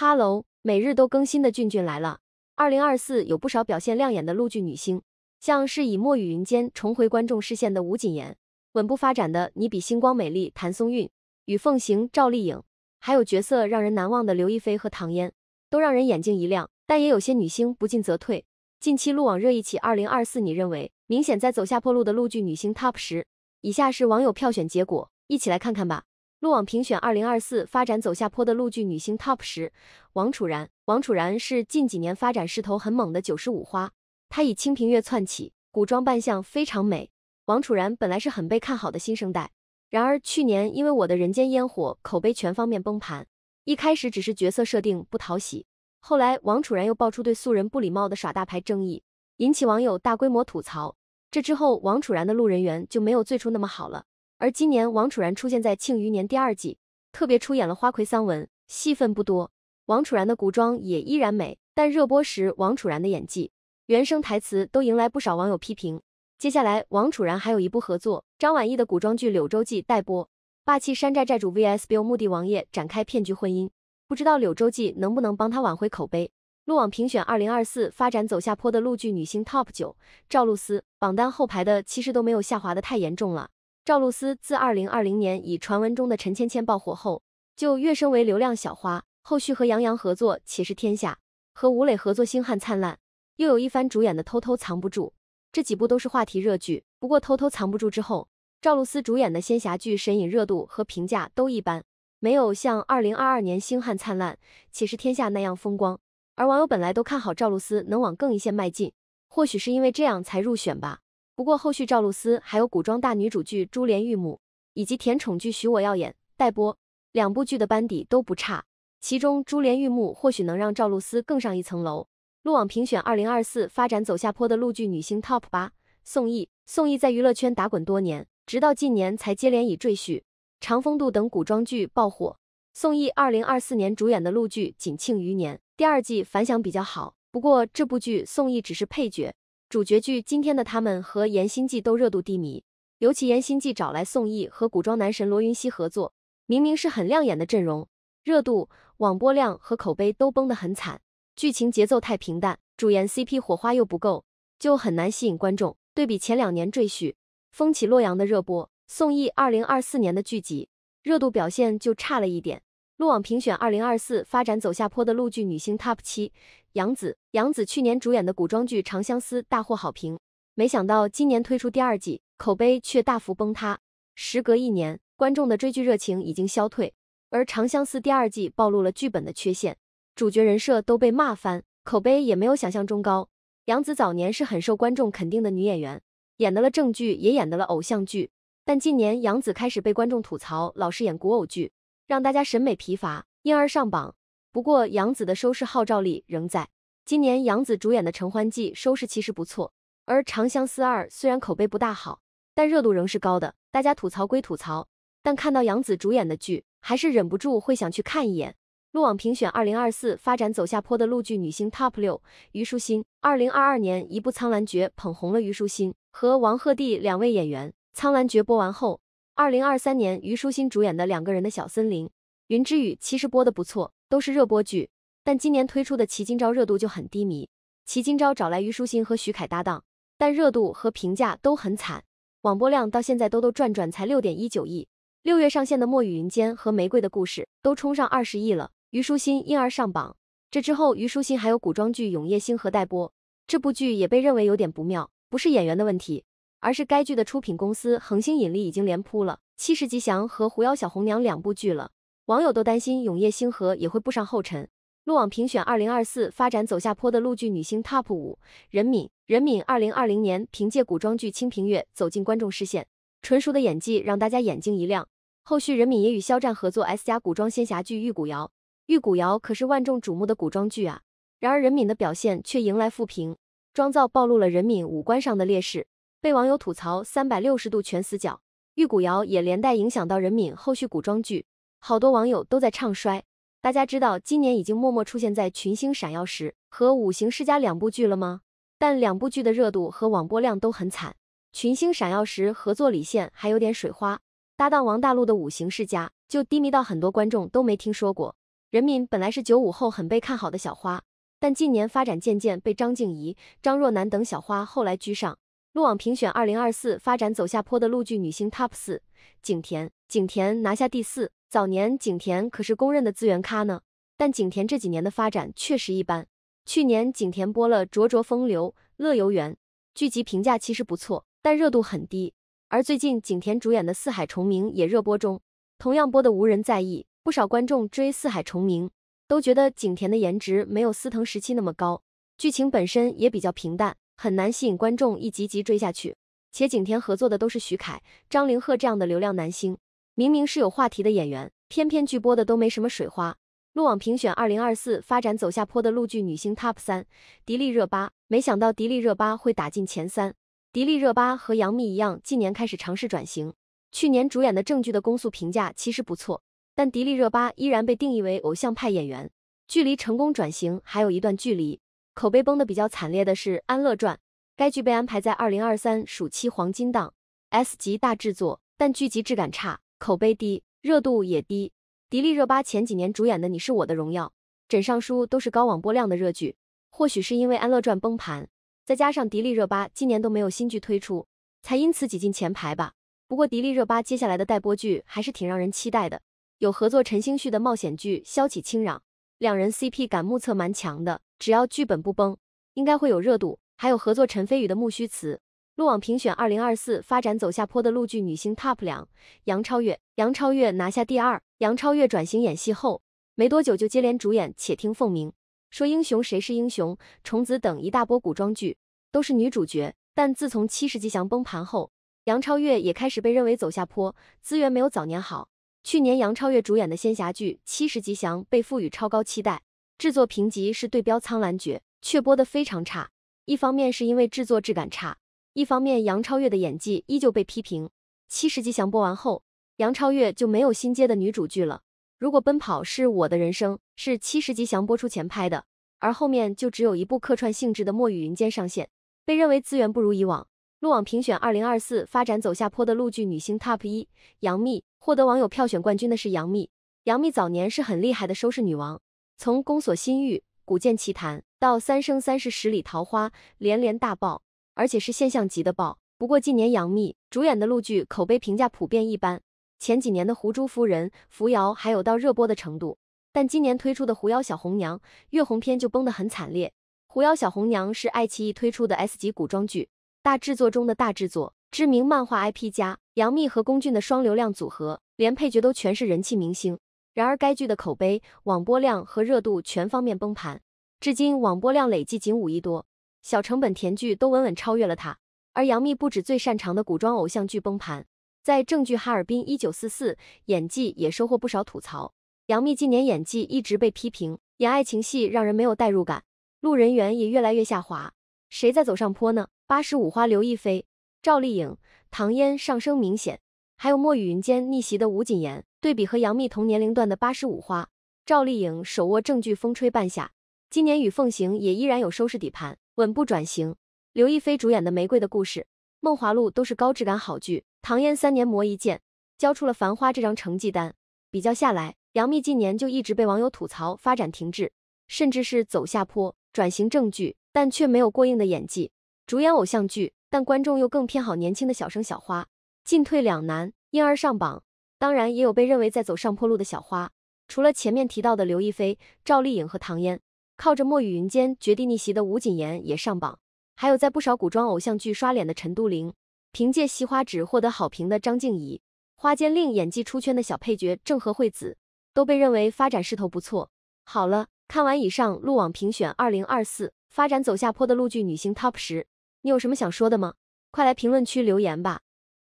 哈喽，每日都更新的俊俊来了。二零二四有不少表现亮眼的陆剧女星，像是以《墨雨云间》重回观众视线的吴谨言，稳步发展的你比星光美丽谭松韵与凤行赵丽颖，还有角色让人难忘的刘亦菲和唐嫣，都让人眼睛一亮。但也有些女星不进则退。近期路网热议起二零二四你认为明显在走下坡路的陆剧女星 TOP 十，以下是网友票选结果，一起来看看吧。路网评选二零二四发展走下坡的陆剧女星 TOP 十，王楚然。王楚然是近几年发展势头很猛的九十五花，她以《清平乐》窜起，古装扮相非常美。王楚然本来是很被看好的新生代，然而去年因为《我的人间烟火》，口碑全方面崩盘。一开始只是角色设定不讨喜，后来王楚然又爆出对素人不礼貌的耍大牌争议，引起网友大规模吐槽。这之后，王楚然的路人缘就没有最初那么好了。而今年，王楚然出现在《庆余年》第二季，特别出演了花魁桑文，戏份不多。王楚然的古装也依然美，但热播时，王楚然的演技、原声台词都迎来不少网友批评。接下来，王楚然还有一部合作张晚意的古装剧《柳州记》待播，霸气山寨债主 vs Bill 墓地王爷展开骗局婚姻，不知道《柳州记》能不能帮他挽回口碑。路网评选二零二四发展走下坡的路剧女星 top 九，赵露思榜单后排的其实都没有下滑的太严重了。赵露思自二零二零年以传闻中的陈芊芊爆火后，就跃升为流量小花。后续和杨洋合作《且是天下》，和吴磊合作《星汉灿烂》，又有一番主演的《偷偷藏不住》。这几部都是话题热剧。不过《偷偷藏不住》之后，赵露思主演的仙侠剧《神隐》热度和评价都一般，没有像二零二二年《星汉灿烂》《且是天下》那样风光。而网友本来都看好赵露思能往更一线迈进，或许是因为这样才入选吧。不过后续赵露思还有古装大女主剧《珠帘玉幕》以及甜宠剧《许我耀眼》待播，两部剧的班底都不差。其中《珠帘玉幕》或许能让赵露思更上一层楼。路网评选二零二四发展走下坡的路剧女星 TOP 八，宋轶。宋轶在娱乐圈打滚多年，直到近年才接连以《赘婿》《长风渡》等古装剧爆火。宋轶二零二四年主演的陆剧《锦庆余年》第二季反响比较好，不过这部剧宋轶只是配角。主角剧今天的他们和《延心计》都热度低迷，尤其《延心计》找来宋轶和古装男神罗云熙合作，明明是很亮眼的阵容，热度、网播量和口碑都崩得很惨。剧情节奏太平淡，主演 CP 火花又不够，就很难吸引观众。对比前两年《赘婿》、《风起洛阳》的热播，宋轶2024年的剧集热度表现就差了一点。路网评选二零二四发展走下坡的陆剧女星 TOP 七，杨紫。杨紫去年主演的古装剧《长相思》大获好评，没想到今年推出第二季，口碑却大幅崩塌。时隔一年，观众的追剧热情已经消退，而《长相思》第二季暴露了剧本的缺陷，主角人设都被骂翻，口碑也没有想象中高。杨紫早年是很受观众肯定的女演员，演得了正剧也演得了偶像剧，但近年杨紫开始被观众吐槽，老是演古偶剧。让大家审美疲乏，因而上榜。不过杨紫的收视号召力仍在。今年杨紫主演的《承欢记》收视其实不错，而《长相思二》虽然口碑不大好，但热度仍是高的。大家吐槽归吐槽，但看到杨紫主演的剧，还是忍不住会想去看一眼。路网评选二零二四发展走下坡的陆剧女星 TOP 六，虞书欣。二零二二年一部《苍兰诀》捧红了虞书欣和王鹤棣两位演员，《苍兰诀》播完后。二零二三年，虞书欣主演的《两个人的小森林》《云之羽》其实播的不错，都是热播剧。但今年推出的《齐今朝》热度就很低迷，《齐今朝》找来虞书欣和徐凯搭档，但热度和评价都很惨，网播量到现在兜兜转转才六点一九亿。六月上线的《墨雨云间》和《玫瑰的故事》都冲上二十亿了，虞书欣因而上榜。这之后，虞书欣还有古装剧《永夜星河》待播，这部剧也被认为有点不妙，不是演员的问题。而是该剧的出品公司恒星引力已经连扑了《七世吉祥》和《狐妖小红娘》两部剧了，网友都担心《永夜星河》也会步上后尘。路网评选二零二四发展走下坡的路剧女星 TOP 五，任敏。任敏二零二零年凭借古装剧《清平乐》走进观众视线，纯熟的演技让大家眼睛一亮。后续任敏也与肖战合作 S 加古装仙侠剧《玉骨遥》，《玉骨遥》可是万众瞩目的古装剧啊。然而任敏的表现却迎来负评，妆造暴露了任敏五官上的劣势。被网友吐槽三百六十度全死角，玉骨瑶也连带影响到任敏后续古装剧，好多网友都在唱衰。大家知道今年已经默默出现在《群星闪耀时》和《五行世家》两部剧了吗？但两部剧的热度和网播量都很惨，《群星闪耀时》合作李现还有点水花，搭档王大陆的《五行世家》就低迷到很多观众都没听说过。任敏本来是九五后很被看好的小花，但近年发展渐渐被张婧仪、张若楠等小花后来居上。路网评选二零二四发展走下坡的路剧女星 TOP 四，景甜，景甜拿下第四。早年景甜可是公认的资源咖呢，但景甜这几年的发展确实一般。去年景甜播了《灼灼风流》，乐游原，剧集评价其实不错，但热度很低。而最近景甜主演的《四海重明》也热播中，同样播的无人在意，不少观众追《四海重明》，都觉得景甜的颜值没有司藤时期那么高，剧情本身也比较平淡。很难吸引观众一集集追下去，且景甜合作的都是徐凯、张凌赫这样的流量男星，明明是有话题的演员，偏偏剧播的都没什么水花。路网评选二零二四发展走下坡的路剧女星 TOP 三，迪丽热巴。没想到迪丽热巴会打进前三。迪丽热巴和杨幂一样，近年开始尝试转型，去年主演的正剧的《公诉》评价其实不错，但迪丽热巴依然被定义为偶像派演员，距离成功转型还有一段距离。口碑崩的比较惨烈的是《安乐传》，该剧被安排在二零二三暑期黄金档，S 级大制作，但剧集质感差，口碑低，热度也低。迪丽热巴前几年主演的《你是我的荣耀》《枕上书》都是高网播量的热剧，或许是因为《安乐传》崩盘，再加上迪丽热巴今年都没有新剧推出，才因此挤进前排吧。不过迪丽热巴接下来的待播剧还是挺让人期待的，有合作陈星旭的冒险剧《消起清壤》，两人 CP 感目测蛮强的。只要剧本不崩，应该会有热度。还有合作陈飞宇的木须词，路网评选二零二四发展走下坡的陆剧女星 TOP 两，杨超越。杨超越拿下第二。杨超越转型演戏后，没多久就接连主演《且听凤鸣》《说英雄谁是英雄》《虫子》等一大波古装剧，都是女主角。但自从《七十吉祥》崩盘后，杨超越也开始被认为走下坡，资源没有早年好。去年杨超越主演的仙侠剧《七十吉祥》被赋予超高期待。制作评级是对标《苍兰诀》，却播得非常差。一方面是因为制作质感差，一方面杨超越的演技依旧被批评。七十集《翔播完后，杨超越就没有新接的女主剧了。如果《奔跑是我的人生》是七十集《翔播出前拍的，而后面就只有一部客串性质的《墨雨云间》上线，被认为资源不如以往。路网评选二零二四发展走下坡的陆剧女星 TOP 一，杨幂获得网友票选冠军的是杨幂。杨幂早年是很厉害的收视女王。从《宫锁心玉》《古剑奇谭》到《三生三世十里桃花》，连连大爆，而且是现象级的爆。不过近年杨幂主演的陆剧口碑评价普遍一般，前几年的《狐珠夫人》《扶摇》还有到热播的程度，但今年推出的《狐妖小红娘》月红篇就崩得很惨烈。《狐妖小红娘》是爱奇艺推出的 S 级古装剧，大制作中的大制作，知名漫画 IP 加杨幂和龚俊的双流量组合，连配角都全是人气明星。然而该剧的口碑、网播量和热度全方面崩盘，至今网播量累计仅五亿多，小成本甜剧都稳稳超越了它。而杨幂不止最擅长的古装偶像剧崩盘，在正剧《哈尔滨一九四四》演技也收获不少吐槽。杨幂近年演技一直被批评，演爱情戏让人没有代入感，路人缘也越来越下滑。谁在走上坡呢？八十五花刘亦菲、赵丽颖、唐嫣上升明显，还有墨雨云间逆袭的吴谨言。对比和杨幂同年龄段的八十五花，赵丽颖手握正剧，风吹半夏，今年与凤行也依然有收视底盘，稳步转型。刘亦菲主演的《玫瑰的故事》《梦华录》都是高质感好剧。唐嫣三年磨一剑，交出了《繁花》这张成绩单。比较下来，杨幂近年就一直被网友吐槽发展停滞，甚至是走下坡，转型正剧，但却没有过硬的演技，主演偶像剧，但观众又更偏好年轻的小生小花，进退两难，因而上榜。当然，也有被认为在走上坡路的小花。除了前面提到的刘亦菲、赵丽颖和唐嫣，靠着《墨雨云间》绝地逆袭的吴谨言也上榜，还有在不少古装偶像剧刷脸的陈都灵，凭借《惜花芷》获得好评的张静怡，《花间令》演技出圈的小配角郑和惠子，都被认为发展势头不错。好了，看完以上路网评选二零二四发展走下坡的路剧女星 TOP 十，你有什么想说的吗？快来评论区留言吧。